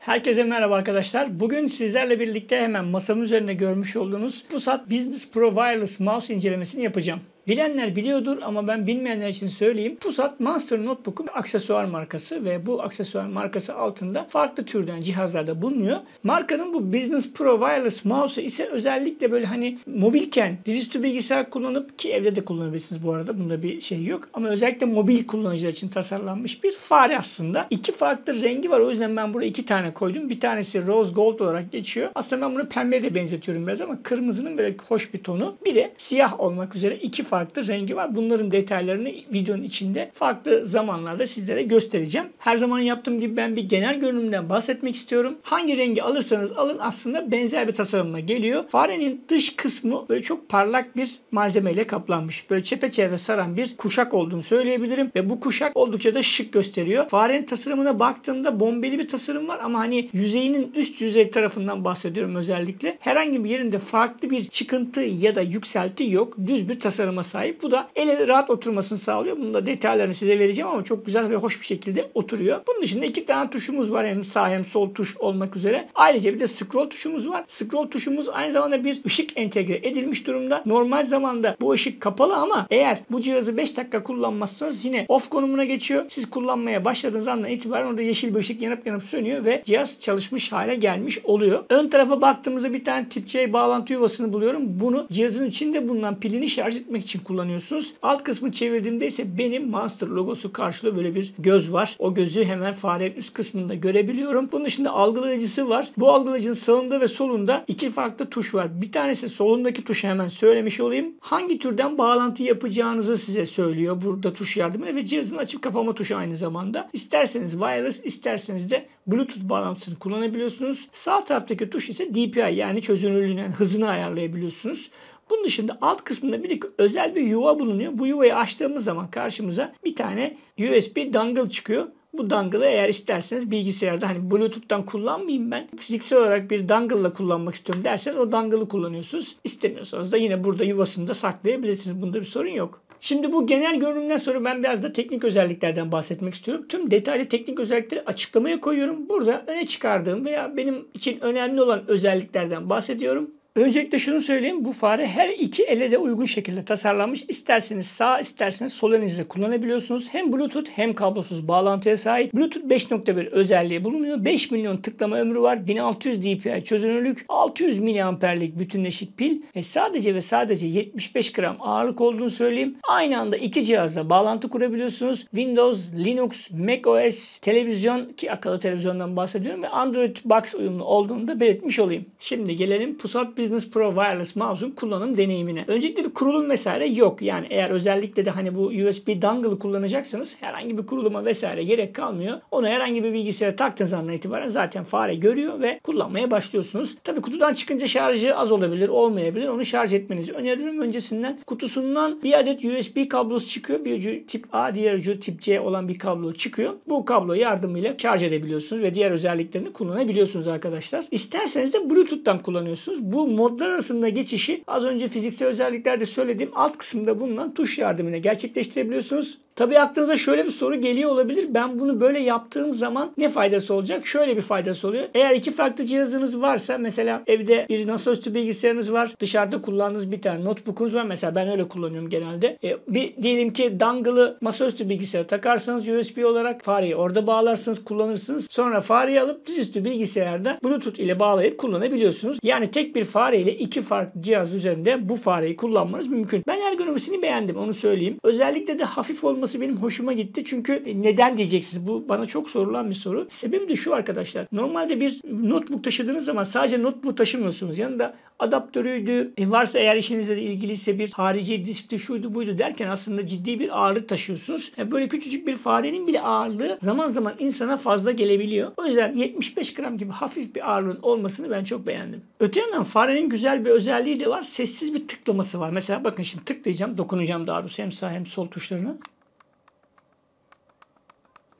Herkese merhaba arkadaşlar. Bugün sizlerle birlikte hemen masamın üzerinde görmüş olduğunuz PUSAT Business Pro Wireless Mouse incelemesini yapacağım. Bilenler biliyordur ama ben bilmeyenler için söyleyeyim. Pusat Monster Notebook'un aksesuar markası ve bu aksesuar markası altında farklı türden cihazlarda bulunuyor. Markanın bu Business Pro Wireless Mouse ise özellikle böyle hani mobilken dizüstü bilgisayar kullanıp ki evde de kullanabilirsiniz bu arada bunda bir şey yok. Ama özellikle mobil kullanıcılar için tasarlanmış bir fare aslında. İki farklı rengi var o yüzden ben buraya iki tane koydum. Bir tanesi Rose Gold olarak geçiyor. Aslında ben bunu pembeye de benzetiyorum biraz ama kırmızının böyle hoş bir tonu. Bir de siyah olmak üzere iki farklı farklı rengi var. Bunların detaylarını videonun içinde farklı zamanlarda sizlere göstereceğim. Her zaman yaptığım gibi ben bir genel görünümden bahsetmek istiyorum. Hangi rengi alırsanız alın aslında benzer bir tasarımla geliyor. Farenin dış kısmı böyle çok parlak bir malzemeyle kaplanmış. Böyle çepeçevre saran bir kuşak olduğunu söyleyebilirim ve bu kuşak oldukça da şık gösteriyor. Farenin tasarımına baktığımda bombeli bir tasarım var ama hani yüzeyinin üst yüzey tarafından bahsediyorum özellikle. Herhangi bir yerinde farklı bir çıkıntı ya da yükselti yok. Düz bir tasarıma sahip. Bu da ele rahat oturmasını sağlıyor. Bunun da detaylarını size vereceğim ama çok güzel ve hoş bir şekilde oturuyor. Bunun dışında iki tane tuşumuz var. Hem sağ hem sol tuş olmak üzere. Ayrıca bir de scroll tuşumuz var. Scroll tuşumuz aynı zamanda bir ışık entegre edilmiş durumda. Normal zamanda bu ışık kapalı ama eğer bu cihazı 5 dakika kullanmazsanız yine off konumuna geçiyor. Siz kullanmaya başladığınız andan itibaren orada yeşil bir ışık yanıp yanıp sönüyor ve cihaz çalışmış hale gelmiş oluyor. Ön tarafa baktığımızda bir tane tip C bağlantı yuvasını buluyorum. Bunu cihazın içinde bulunan pilini şarj etmek için için kullanıyorsunuz. Alt kısmı çevirdiğimde ise benim Monster logosu karşılığı böyle bir göz var. O gözü hemen farenin üst kısmında görebiliyorum. Bunun dışında algılayıcısı var. Bu algılayıcının sağında ve solunda iki farklı tuş var. Bir tanesi solundaki tuşu hemen söylemiş olayım. Hangi türden bağlantı yapacağınızı size söylüyor burada tuş yardımıyla ve cihazın açıp kapama tuşu aynı zamanda. İsterseniz wireless, isterseniz de Bluetooth bağlantısını kullanabiliyorsunuz. Sağ taraftaki tuş ise DPI yani çözünürlüğünün yani hızını ayarlayabiliyorsunuz. Bunun dışında alt kısmında bir özel bir yuva bulunuyor. Bu yuvayı açtığımız zaman karşımıza bir tane USB dongle çıkıyor. Bu dangle'ı eğer isterseniz bilgisayarda hani Bluetooth'tan kullanmayayım ben. Fiziksel olarak bir dangle'la kullanmak istiyorum derseniz o dangle'ı kullanıyorsunuz. İstemiyorsanız da yine burada yuvasında saklayabilirsiniz. Bunda bir sorun yok. Şimdi bu genel görünümden sonra ben biraz da teknik özelliklerden bahsetmek istiyorum. Tüm detaylı teknik özellikleri açıklamaya koyuyorum. Burada öne çıkardığım veya benim için önemli olan özelliklerden bahsediyorum. Öncelikle şunu söyleyeyim. Bu fare her iki ele de uygun şekilde tasarlanmış. İsterseniz sağ isterseniz sol elinizle kullanabiliyorsunuz. Hem Bluetooth hem kablosuz bağlantıya sahip. Bluetooth 5.1 özelliği bulunuyor. 5 milyon tıklama ömrü var. 1600 dpi çözünürlük. 600 miliamperlik bütünleşik pil. E sadece ve sadece 75 gram ağırlık olduğunu söyleyeyim. Aynı anda iki cihazla bağlantı kurabiliyorsunuz. Windows, Linux, macOS, televizyon ki akıllı televizyondan bahsediyorum ve Android Box uyumlu olduğunu da belirtmiş olayım. Şimdi gelelim pusat Business Pro Wireless Mouse'un kullanım deneyimine. Öncelikle bir kurulum vesaire yok. Yani eğer özellikle de hani bu USB dongle'ı kullanacaksanız herhangi bir kuruluma vesaire gerek kalmıyor. Onu herhangi bir bilgisayara taktığınız andan itibaren zaten fare görüyor ve kullanmaya başlıyorsunuz. Tabii kutudan çıkınca şarjı az olabilir, olmayabilir. Onu şarj etmenizi öneririm. Öncesinden kutusundan bir adet USB kablosu çıkıyor. Bir ucu tip A, diğer ucu tip C olan bir kablo çıkıyor. Bu kablo yardımıyla şarj edebiliyorsunuz ve diğer özelliklerini kullanabiliyorsunuz arkadaşlar. İsterseniz de Bluetooth'tan kullanıyorsunuz. Bu modlar arasında geçişi az önce fiziksel özelliklerde söylediğim alt kısımda bulunan tuş yardımıyla gerçekleştirebiliyorsunuz. Tabii aklınıza şöyle bir soru geliyor olabilir. Ben bunu böyle yaptığım zaman ne faydası olacak? Şöyle bir faydası oluyor. Eğer iki farklı cihazınız varsa mesela evde bir masaüstü bilgisayarınız var. Dışarıda kullandığınız bir tane notebookunuz var. Mesela ben öyle kullanıyorum genelde. E, bir diyelim ki dangle'ı masaüstü bilgisayara takarsanız USB olarak fareyi orada bağlarsınız kullanırsınız. Sonra fareyi alıp dizüstü bilgisayarda Bluetooth ile bağlayıp kullanabiliyorsunuz. Yani tek bir fareyle iki farklı cihaz üzerinde bu fareyi kullanmanız mümkün. Ben ergonomisini beğendim onu söyleyeyim. Özellikle de hafif olması olması benim hoşuma gitti. Çünkü neden diyeceksiniz? Bu bana çok sorulan bir soru. Sebebi de şu arkadaşlar. Normalde bir notebook taşıdığınız zaman sadece notebook taşımıyorsunuz. Yanında adaptörüydü. E varsa eğer işinizle de ilgiliyse bir harici diskti şuydu buydu derken aslında ciddi bir ağırlık taşıyorsunuz. Yani e, böyle küçücük bir farenin bile ağırlığı zaman zaman insana fazla gelebiliyor. O yüzden 75 gram gibi hafif bir ağırlığın olmasını ben çok beğendim. Öte yandan farenin güzel bir özelliği de var. Sessiz bir tıklaması var. Mesela bakın şimdi tıklayacağım, dokunacağım daha doğrusu hem sağ hem sol tuşlarını.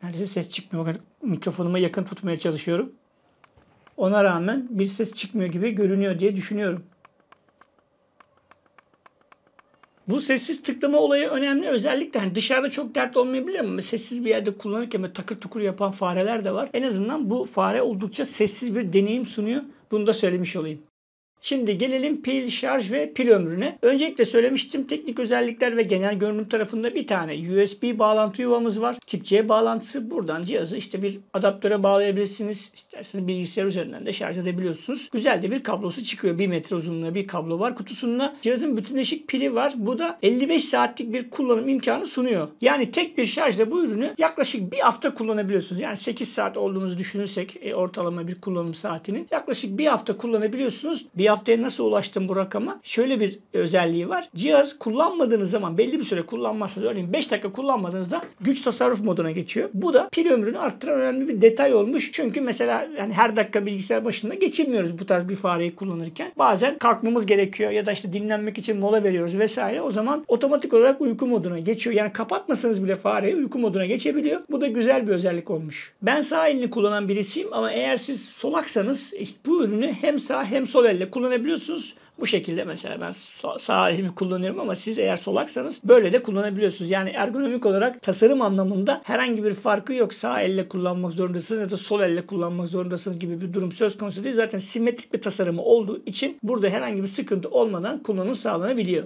Neredeyse ses çıkmıyor. Bakın hani mikrofonuma yakın tutmaya çalışıyorum. Ona rağmen bir ses çıkmıyor gibi görünüyor diye düşünüyorum. Bu sessiz tıklama olayı önemli. Özellikle hani dışarıda çok dert olmayabilir ama sessiz bir yerde kullanırken böyle takır tukur yapan fareler de var. En azından bu fare oldukça sessiz bir deneyim sunuyor. Bunu da söylemiş olayım. Şimdi gelelim pil şarj ve pil ömrüne. Öncelikle söylemiştim teknik özellikler ve genel görünüm tarafında bir tane USB bağlantı yuvamız var. Tip C bağlantısı buradan cihazı işte bir adaptöre bağlayabilirsiniz. İsterseniz bilgisayar üzerinden de şarj edebiliyorsunuz. Güzel de bir kablosu çıkıyor. 1 metre uzunluğunda bir kablo var kutusunda. Cihazın bütünleşik pili var. Bu da 55 saatlik bir kullanım imkanı sunuyor. Yani tek bir şarjla bu ürünü yaklaşık bir hafta kullanabiliyorsunuz. Yani 8 saat olduğunuzu düşünürsek e, ortalama bir kullanım saatinin. Yaklaşık bir hafta kullanabiliyorsunuz. Bir haftaya nasıl ulaştım bu rakama? Şöyle bir özelliği var. Cihaz kullanmadığınız zaman belli bir süre kullanmazsanız örneğin 5 dakika kullanmadığınızda güç tasarruf moduna geçiyor. Bu da pil ömrünü arttıran önemli bir detay olmuş. Çünkü mesela yani her dakika bilgisayar başında geçirmiyoruz bu tarz bir fareyi kullanırken. Bazen kalkmamız gerekiyor ya da işte dinlenmek için mola veriyoruz vesaire. O zaman otomatik olarak uyku moduna geçiyor. Yani kapatmasanız bile fareyi uyku moduna geçebiliyor. Bu da güzel bir özellik olmuş. Ben sağ elini kullanan birisiyim ama eğer siz solaksanız işte bu ürünü hem sağ hem sol elle kullanabilirsiniz kullanabiliyorsunuz. Bu şekilde mesela ben sağ elimi kullanıyorum ama siz eğer solaksanız böyle de kullanabiliyorsunuz. Yani ergonomik olarak tasarım anlamında herhangi bir farkı yok. Sağ elle kullanmak zorundasınız ya da sol elle kullanmak zorundasınız gibi bir durum söz konusu değil. Zaten simetrik bir tasarımı olduğu için burada herhangi bir sıkıntı olmadan kullanım sağlanabiliyor.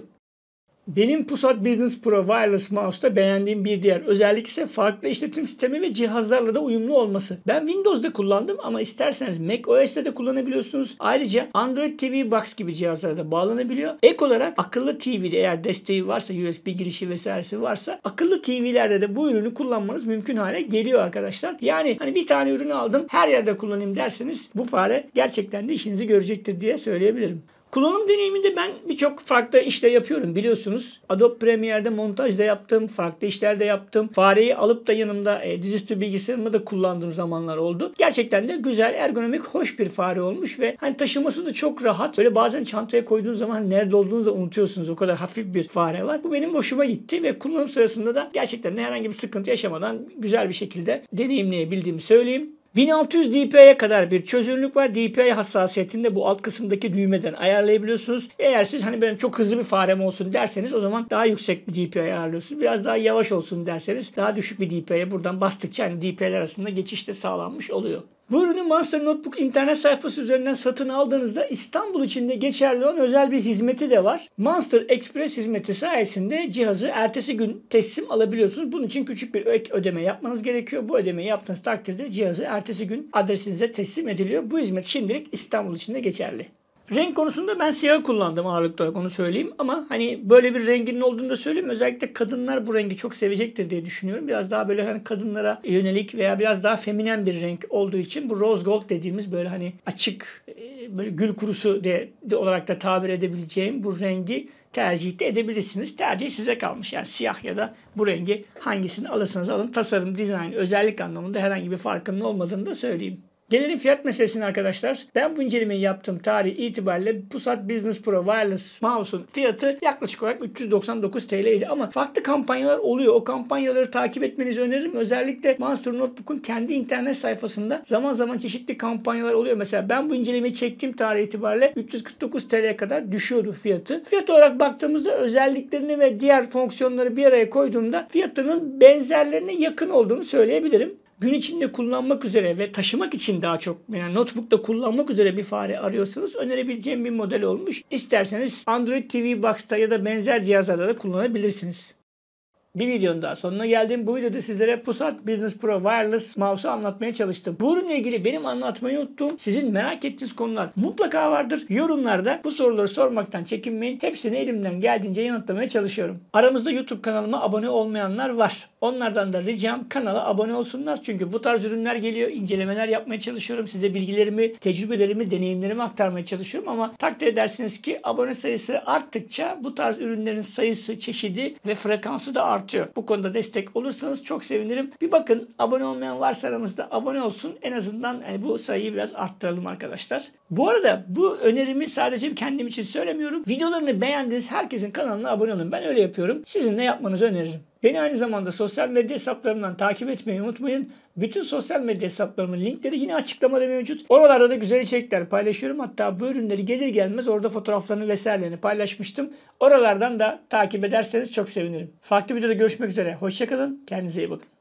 Benim Pusat Business Pro Wireless Mouse'da beğendiğim bir diğer özellik ise farklı işletim sistemi ve cihazlarla da uyumlu olması. Ben Windows'da kullandım ama isterseniz Mac OS'te de kullanabiliyorsunuz. Ayrıca Android TV Box gibi cihazlara da bağlanabiliyor. Ek olarak akıllı TV'de eğer desteği varsa USB girişi vesairesi varsa akıllı TV'lerde de bu ürünü kullanmanız mümkün hale geliyor arkadaşlar. Yani hani bir tane ürünü aldım her yerde kullanayım derseniz bu fare gerçekten de işinizi görecektir diye söyleyebilirim. Kullanım deneyiminde ben birçok farklı işte yapıyorum biliyorsunuz. Adobe Premiere'de montajda yaptım, farklı işlerde yaptım. Fareyi alıp da yanımda e, dizüstü bilgisayarımı da kullandığım zamanlar oldu. Gerçekten de güzel, ergonomik, hoş bir fare olmuş ve hani taşıması da çok rahat. Böyle bazen çantaya koyduğun zaman hani, nerede olduğunu da unutuyorsunuz. O kadar hafif bir fare var. Bu benim hoşuma gitti ve kullanım sırasında da gerçekten de herhangi bir sıkıntı yaşamadan güzel bir şekilde deneyimleyebildiğimi söyleyeyim. 1600 dpi'ye kadar bir çözünürlük var. DPI hassasiyetinde bu alt kısımdaki düğmeden ayarlayabiliyorsunuz. Eğer siz hani benim çok hızlı bir farem olsun derseniz o zaman daha yüksek bir DPI ayarlıyorsunuz. Biraz daha yavaş olsun derseniz daha düşük bir DPI'ye buradan bastıkça hani DPI'ler arasında geçiş de sağlanmış oluyor. Bu ürünü Monster Notebook internet sayfası üzerinden satın aldığınızda İstanbul içinde geçerli olan özel bir hizmeti de var. Monster Express hizmeti sayesinde cihazı ertesi gün teslim alabiliyorsunuz. Bunun için küçük bir ek ödeme yapmanız gerekiyor. Bu ödemeyi yaptığınız takdirde cihazı ertesi gün adresinize teslim ediliyor. Bu hizmet şimdilik İstanbul içinde geçerli. Renk konusunda ben siyah kullandım ağırlıklı olarak onu söyleyeyim. Ama hani böyle bir renginin olduğunu da söyleyeyim. Özellikle kadınlar bu rengi çok sevecektir diye düşünüyorum. Biraz daha böyle hani kadınlara yönelik veya biraz daha feminen bir renk olduğu için bu rose gold dediğimiz böyle hani açık e, böyle gül kurusu de, de olarak da tabir edebileceğim bu rengi tercih de edebilirsiniz. Tercih size kalmış. Yani siyah ya da bu rengi hangisini alırsanız alın. Tasarım, dizayn, özellik anlamında herhangi bir farkının olmadığını da söyleyeyim. Gelelim fiyat meselesine arkadaşlar. Ben bu incelemeyi yaptığım tarih itibariyle Pusat Business Pro Wireless Mouse'un fiyatı yaklaşık olarak 399 TL idi. Ama farklı kampanyalar oluyor. O kampanyaları takip etmenizi öneririm. Özellikle Monster Notebook'un kendi internet sayfasında zaman zaman çeşitli kampanyalar oluyor. Mesela ben bu incelemeyi çektiğim tarih itibariyle 349 TL'ye kadar düşüyordu fiyatı. Fiyat olarak baktığımızda özelliklerini ve diğer fonksiyonları bir araya koyduğumda fiyatının benzerlerine yakın olduğunu söyleyebilirim gün içinde kullanmak üzere ve taşımak için daha çok yani notebook'ta kullanmak üzere bir fare arıyorsanız önerebileceğim bir model olmuş. İsterseniz Android TV Box'ta ya da benzer cihazlarda da kullanabilirsiniz. Bir videonun daha sonuna geldim. Bu videoda sizlere Pusat Business Pro Wireless Mouse'u anlatmaya çalıştım. Bu Bununla ilgili benim anlatmayı unuttum. Sizin merak ettiğiniz konular mutlaka vardır. Yorumlarda bu soruları sormaktan çekinmeyin. Hepsini elimden geldiğince yanıtlamaya çalışıyorum. Aramızda YouTube kanalıma abone olmayanlar var. Onlardan da ricam kanala abone olsunlar. Çünkü bu tarz ürünler geliyor. İncelemeler yapmaya çalışıyorum. Size bilgilerimi, tecrübelerimi, deneyimlerimi aktarmaya çalışıyorum ama takdir edersiniz ki abone sayısı arttıkça bu tarz ürünlerin sayısı, çeşidi ve frekansı da artıyor artıyor. Bu konuda destek olursanız çok sevinirim. Bir bakın abone olmayan varsa aramızda abone olsun. En azından yani bu sayıyı biraz arttıralım arkadaşlar. Bu arada bu önerimi sadece kendim için söylemiyorum. Videolarını beğendiğiniz herkesin kanalına abone olun. Ben öyle yapıyorum. Sizin de yapmanızı öneririm. Beni aynı zamanda sosyal medya hesaplarımdan takip etmeyi unutmayın. Bütün sosyal medya hesaplarımın linkleri yine açıklamada mevcut. Oralarda da güzel içerikler paylaşıyorum. Hatta bu ürünleri gelir gelmez orada fotoğraflarını vesairelerini paylaşmıştım. Oralardan da takip ederseniz çok sevinirim. Farklı videoda görüşmek üzere. Hoşçakalın. Kendinize iyi bakın.